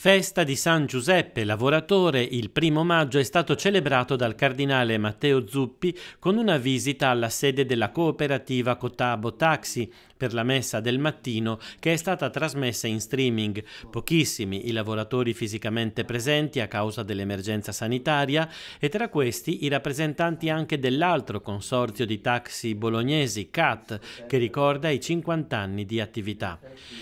Festa di San Giuseppe Lavoratore, il primo maggio è stato celebrato dal cardinale Matteo Zuppi con una visita alla sede della cooperativa Cotabo Taxi per la messa del mattino che è stata trasmessa in streaming. Pochissimi i lavoratori fisicamente presenti a causa dell'emergenza sanitaria e tra questi i rappresentanti anche dell'altro consorzio di taxi bolognesi, CAT, che ricorda i 50 anni di attività.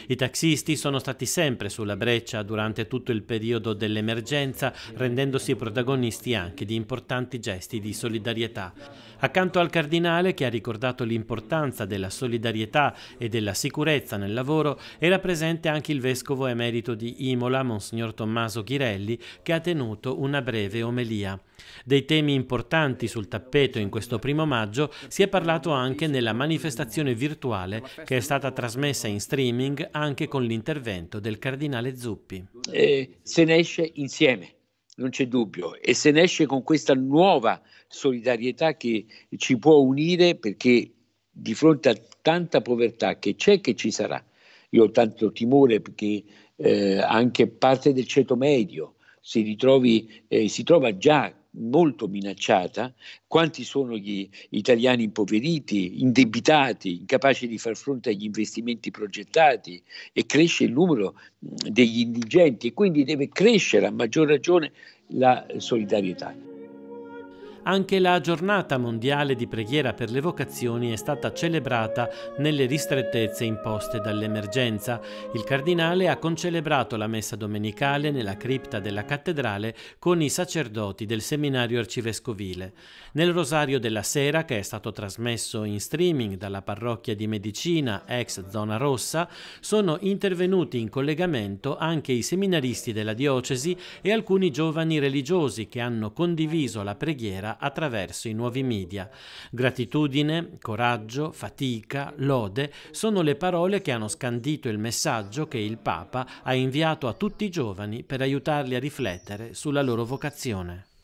I taxisti sono stati sempre sulla breccia durante tutto il periodo dell'emergenza, rendendosi protagonisti anche di importanti gesti di solidarietà. Accanto al Cardinale, che ha ricordato l'importanza della solidarietà e della sicurezza nel lavoro, era presente anche il Vescovo emerito di Imola, Monsignor Tommaso Chirelli, che ha tenuto una breve omelia. Dei temi importanti sul tappeto in questo primo maggio si è parlato anche nella manifestazione virtuale che è stata trasmessa in streaming anche con l'intervento del Cardinale Zuppi eh, se ne esce insieme, non c'è dubbio, e se ne esce con questa nuova solidarietà che ci può unire perché di fronte a tanta povertà che c'è e che ci sarà, io ho tanto timore perché eh, anche parte del ceto medio si, ritrovi, eh, si trova già molto minacciata, quanti sono gli italiani impoveriti, indebitati, incapaci di far fronte agli investimenti progettati e cresce il numero mm, degli indigenti e quindi deve crescere a maggior ragione la solidarietà anche la giornata mondiale di preghiera per le vocazioni è stata celebrata nelle ristrettezze imposte dall'emergenza. Il cardinale ha concelebrato la messa domenicale nella cripta della cattedrale con i sacerdoti del seminario arcivescovile. Nel rosario della sera, che è stato trasmesso in streaming dalla parrocchia di medicina ex zona rossa, sono intervenuti in collegamento anche i seminaristi della diocesi e alcuni giovani religiosi che hanno condiviso la preghiera comunica attraverso i nuovi media. Gratitudine, coraggio, fatica, lode sono le parole che hanno scandito il messaggio che il Papa ha inviato a tutti i giovani per aiutarli a riflettere sulla loro vocazione.